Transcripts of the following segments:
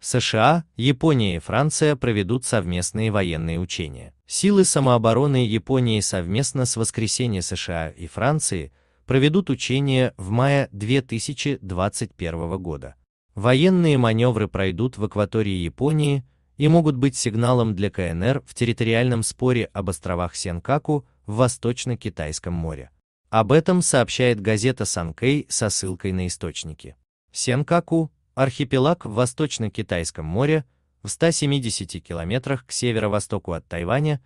США, Япония и Франция проведут совместные военные учения. Силы самообороны Японии совместно с воскресенье США и Франции проведут учения в мае 2021 года. Военные маневры пройдут в акватории Японии и могут быть сигналом для КНР в территориальном споре об островах Сенкаку в Восточно-Китайском море. Об этом сообщает газета Санкей со ссылкой на источники. Сенкаку Архипелаг в Восточно-Китайском море, в 170 километрах к северо-востоку от Тайваня,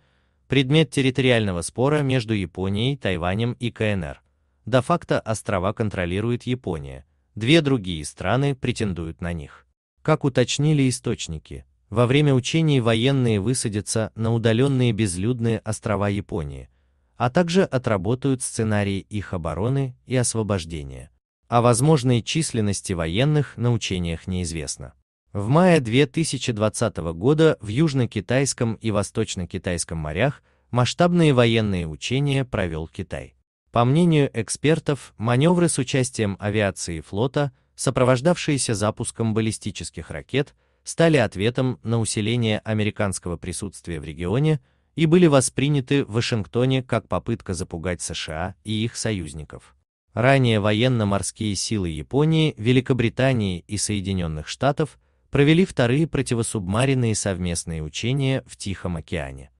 предмет территориального спора между Японией, Тайванем и КНР. До факта острова контролирует Япония, две другие страны претендуют на них. Как уточнили источники, во время учений военные высадятся на удаленные безлюдные острова Японии, а также отработают сценарии их обороны и освобождения. А возможной численности военных на учениях неизвестно. В мае 2020 года в Южно-Китайском и Восточно-Китайском морях масштабные военные учения провел Китай. По мнению экспертов, маневры с участием авиации и флота, сопровождавшиеся запуском баллистических ракет, стали ответом на усиление американского присутствия в регионе и были восприняты в Вашингтоне как попытка запугать США и их союзников. Ранее военно-морские силы Японии, Великобритании и Соединенных Штатов провели вторые противосубмаринные совместные учения в Тихом океане.